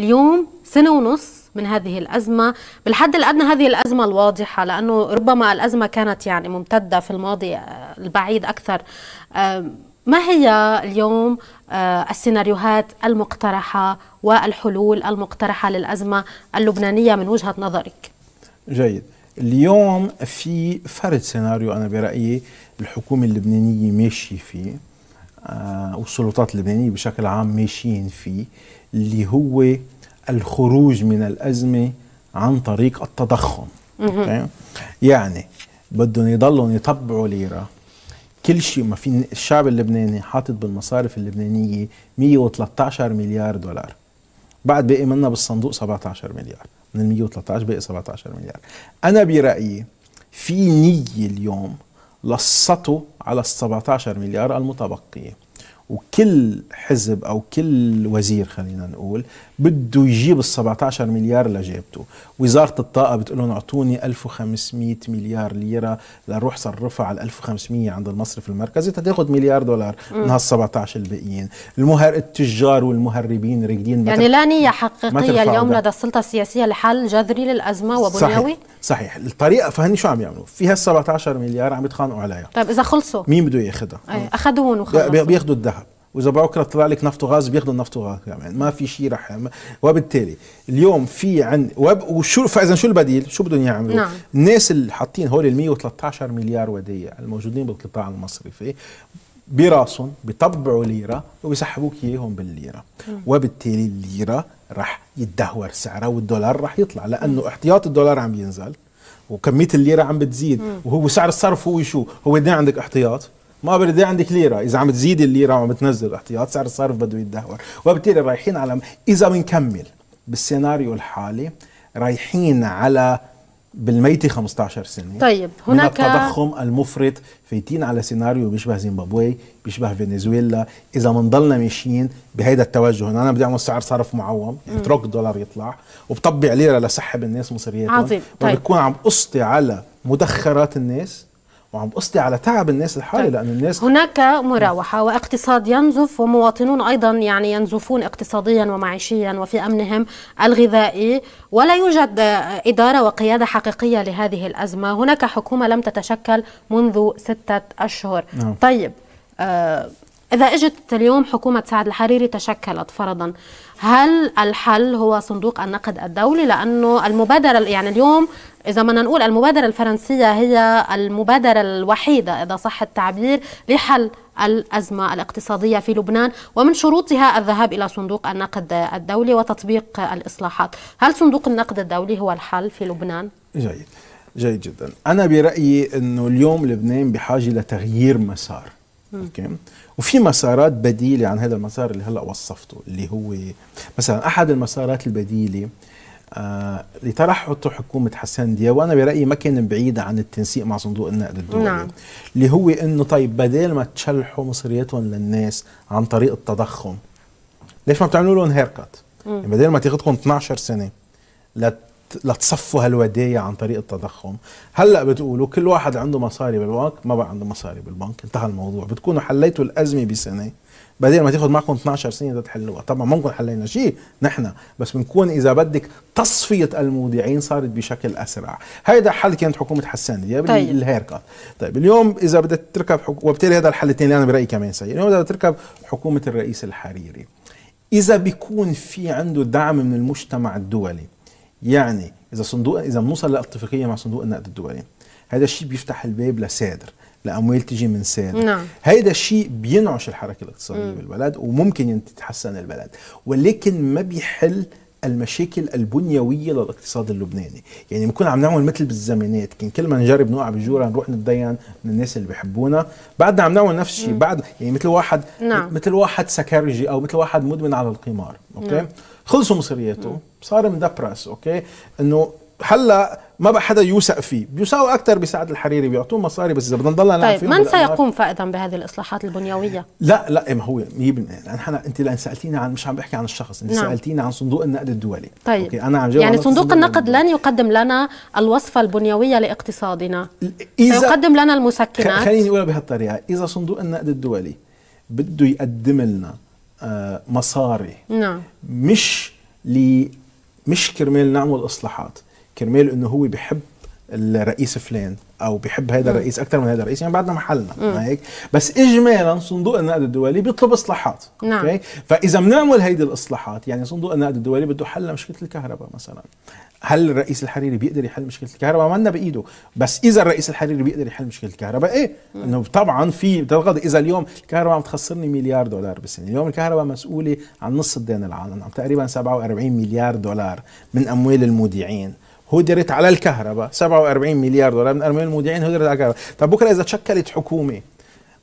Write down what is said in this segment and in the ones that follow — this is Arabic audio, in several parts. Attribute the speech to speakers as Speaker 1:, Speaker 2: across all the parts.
Speaker 1: اليوم سنة ونص من هذه الأزمة بالحد الأدنى هذه الأزمة الواضحة لأنه ربما الأزمة كانت يعني ممتدة في الماضي آه، البعيد أكثر ما هي اليوم آه، السيناريوهات المقترحة والحلول المقترحة للأزمة اللبنانية من وجهة نظرك؟
Speaker 2: جيد اليوم في فرد سيناريو أنا برأيي الحكومة اللبنانية ماشية فيه آه، والسلطات اللبنانيه بشكل عام ماشيين فيه اللي هو الخروج من الازمه عن طريق التضخم يعني بدهم يضلوا يطبعوا ليره كل شيء ما في الشعب اللبناني حاطط بالمصارف اللبنانيه 113 مليار دولار بعد بقي منا بالصندوق 17 مليار من ال 113 بقي 17 مليار انا برايي في نيه اليوم لصته على ال 17 مليار المتبقيه وكل حزب او كل وزير خلينا نقول بده يجيب ال 17 مليار لجيبته، وزاره الطاقه بتقول لهم اعطوني 1500 مليار ليره لروح صرفها على 1500 عند المصرف المركزي تاخذ مليار دولار من هال 17 الباقيين، المهر التجار والمهربين راكدين يعني لا
Speaker 1: نيه حقيقيه اليوم لدى السلطه السياسيه لحل جذري للازمه وبنيوي؟ صحيح.
Speaker 2: صحيح الطريقه فهني شو عم يعملوا في هال 17 مليار عم يتخانقوا عليها
Speaker 1: طيب اذا خلصوا
Speaker 2: مين بده ياخذها
Speaker 1: اخذوهم وخلصوا بياخذوا
Speaker 2: الذهب واذا بكره طلع لك نفط وغاز بياخذوا النفط وغاز كمان يعني ما في شيء رح وبالتالي اليوم في عند وب... وشو فاذا شو البديل شو بدهم يعملوا نعم. الناس اللي حاطين هول ال 113 مليار ودية الموجودين بالقطاع المصرفي براسهم بيطبعوا ليره وبيسحبوك اياهم بالليره مم. نعم. وبالتالي الليره راح يتدهور سعره والدولار راح يطلع لانه احتياط الدولار عم ينزل وكميه الليره عم بتزيد وهو سعر الصرف هو شو هو دي عندك احتياط ما بدي عندك ليره اذا عم تزيد الليره وعم تنزل الاحتياط سعر الصرف بده يتدهور وبالتالي رايحين على اذا بنكمل بالسيناريو الحالي رايحين على بالميتة 15 سنة طيب هناك من التضخم المفرط فايتين على سيناريو بيشبه زيمبابوي بيشبه فنزويلا إذا منضلنا ماشيين بهيدا التوجه أنا بدي أعمل سعر صرف معوم بترك الدولار يطلع وبطبع ليرة لسحب الناس مصرياتهم عظيم طيب. وبكون عم أسطي على مدخرات الناس وعم بقصدي على تعب الناس الحالي طيب. لأن الناس
Speaker 1: هناك مراوحة واقتصاد ينزف ومواطنون أيضا يعني ينزفون اقتصاديا ومعيشيا وفي أمنهم الغذائي ولا يوجد إدارة وقيادة حقيقية لهذه الأزمة هناك حكومة لم تتشكل منذ ستة أشهر نعم. طيب آه إذا إجت اليوم حكومة سعد الحريري تشكلت فرضا هل الحل هو صندوق النقد الدولي لأنه المبادرة يعني اليوم إذا ما نقول المبادرة الفرنسية هي المبادرة الوحيدة إذا صح التعبير لحل الأزمة الاقتصادية في لبنان ومن شروطها الذهاب إلى صندوق النقد الدولي وتطبيق الإصلاحات هل صندوق النقد الدولي هو الحل في لبنان؟
Speaker 2: جيد جيد جدا أنا برأيي أنه اليوم لبنان بحاجة لتغيير مسار اوكي وفي مسارات بديله عن هذا المسار اللي هلا وصفته اللي هو مثلا احد المسارات البديله آه اللي طرحته حكومه حسن دياب وانا برايي ما كان بعيد عن التنسيق مع صندوق النقد الدولي نعم. اللي هو انه طيب بدل ما تشلحوا مصرياتهم للناس عن طريق التضخم ليش ما بتعملوا لهم هيركات يعني بدل ما تاخذكم 12 سنه لت لتصفوا هالودايع عن طريق التضخم هلا بتقولوا كل واحد عنده مصاري بالبنك ما بقى عنده مصاري بالبنك انتهى الموضوع بتكونوا حليتوا الازمه بسنه بدل ما تاخذ معكم 12 سنه تتحلوها طبعا ممكن حلينا شيء نحن بس بنكون اذا بدك تصفيه المودعين صارت بشكل اسرع هيدا حل كانت حكومه حسان دياب طيب. الهير كات طيب اليوم اذا بدك تركب حك... وبالتالي هذا الحل الثاني انا برايي كمان سيء اليوم اذا بدك تركب حكومه الرئيس الحريري اذا بيكون في عنده دعم من المجتمع الدولي يعني اذا صندوق اذا بنوصل لاتفاقيه مع صندوق النقد الدولي هذا الشيء بيفتح الباب لسادر لاموال تجي من سادر نعم. هذا الشيء بينعش الحركه الاقتصاديه م. بالبلد وممكن تتحسن البلد ولكن ما بيحل المشاكل البنيويه للاقتصاد اللبناني يعني بنكون عم نعمل مثل بالزمانات كان كل ما نجرب نوقع بالجوره نروح نتدين من الناس اللي بيحبونا بعدنا عم نعمل نفس الشيء بعد يعني مثل واحد نعم. مثل واحد سكرجي او مثل واحد مدمن على القمار نعم. اوكي نعم. خلصوا مصرياته صار مدبرس اوكي انه هلا ما بقى حدا يوثق فيه بيوثقوا اكثر بسعد الحريري بيعطوه مصاري بس اذا بدنا نضلنا طيب من سيقوم
Speaker 1: فائدا بهذه الاصلاحات البنيويه
Speaker 2: لا لا إيه ما هو 100% نحن يعني انت لان سالتيني عن مش عم بحكي عن الشخص انت نعم. سالتيني عن صندوق النقد الدولي طيب أوكي. انا عم يعني صندوق, صندوق النقد
Speaker 1: لن يقدم لنا الوصفه البنيويه لاقتصادنا إذا سيقدم لنا المسكنات خليني
Speaker 2: اقولها بهالطريقه اذا صندوق النقد الدولي بده يقدم لنا آه، مصاري نعم مش لي مش كرمال نعمل اصلاحات كرمال انه هو بحب الرئيس فلان او بيحب هذا الرئيس اكثر من هذا الرئيس يعني بعدنا محلنا هيك بس اجمالا صندوق النقد الدولي بيطلب اصلاحات نعم. فاذا بنعمل هيدي الاصلاحات يعني صندوق النقد الدولي بده حل مشكله الكهرباء مثلا هل الرئيس الحريري بيقدر يحل مشكله الكهرباء ما لنا بايده بس اذا الرئيس الحريري بيقدر يحل مشكله الكهرباء ايه انه طبعا في اذا اليوم الكهرباء عم تخسرني مليار دولار بالسنه اليوم الكهرباء مسؤوله عن نص الدين العالم تقريبا 47 مليار دولار من اموال المودعين هدرت على الكهرباء 47 مليار دولار من ارميل المودعين هدرت على الكهرباء طب بكره اذا تشكلت حكومه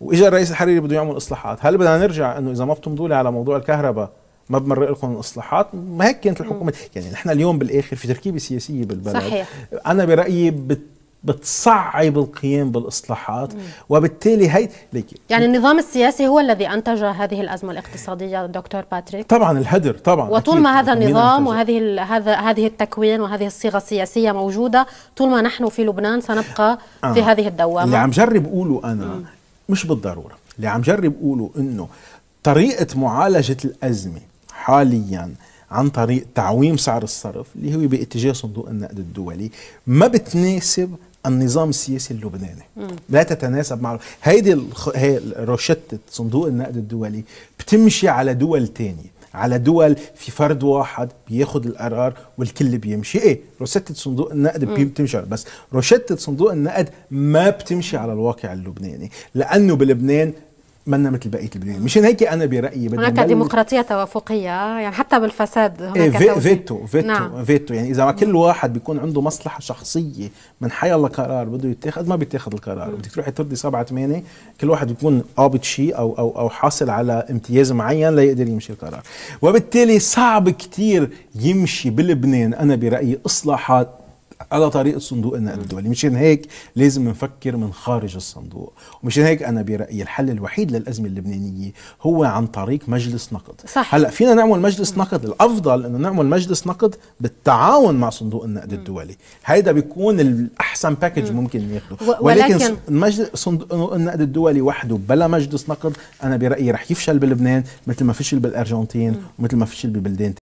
Speaker 2: واجى الرئيس الحريري بده يعمل اصلاحات هل بدنا نرجع انه اذا ما بتمضوا لي على موضوع الكهرباء ما بمرق لكم الاصلاحات ما هيك كانت الحكومه يعني نحن اليوم بالاخر في تركيبه سياسيه بالبلد صحيح. انا برايي بت بتصعب القيام بالاصلاحات مم. وبالتالي هي ليكي
Speaker 1: يعني النظام السياسي هو الذي انتج هذه الازمه الاقتصاديه دكتور باتريك
Speaker 2: طبعا الهدر طبعا وطول ما هذا النظام
Speaker 1: وهذه هذا هذه التكوين وهذه الصيغه السياسيه موجوده طول ما نحن في لبنان سنبقى آه. في هذه الدوامه اللي عم
Speaker 2: جرب اقوله انا مم. مش بالضروره اللي عم جرب اقوله انه طريقه معالجه الازمه حاليا عن طريق تعويم سعر الصرف اللي هو باتجاه صندوق النقد الدولي ما بتناسب النظام السياسي اللبناني مم. لا تتناسب مع هيدي الخ... هي روشتة صندوق النقد الدولي بتمشي على دول تانية على دول في فرد واحد بياخد القرار والكل بيمشي ايه روشتة صندوق النقد بتمشي بس روشتة صندوق النقد ما بتمشي على الواقع اللبناني لانه بلبنان منا مثل بقيه اللبنانيين مشان هيك انا برايي بدنا هناك ديمقراطيه
Speaker 1: توافقيه يعني حتى بالفساد هناك إيه
Speaker 2: فيتو فيتو نعم. فيتو يعني اذا ما كل واحد بيكون عنده مصلحه شخصيه من حي الله قرار بده يتاخذ ما بيتاخذ القرار بدك تروحي تردي سبعة ثمانية كل واحد بيكون قابض شيء او او او حاصل على امتياز معين ليقدر يمشي القرار وبالتالي صعب كثير يمشي بلبنان انا برايي اصلاحات على طريق الصندوق النقد الدولي مشان هيك لازم نفكر من خارج الصندوق ومشان هيك انا برايي الحل الوحيد للازمه اللبنانيه هو عن طريق مجلس نقد صح. هلا فينا نعمل مجلس نقد الافضل انه نعمل مجلس نقد بالتعاون مع صندوق النقد الدولي هيدا بيكون الاحسن باكج ممكن ناخده ولكن, ولكن مجلس صندوق النقد الدولي وحده بلا مجلس نقد انا برايي رح يفشل بلبنان مثل ما فشل بالارجنتين ومثل ما فشل ببلدان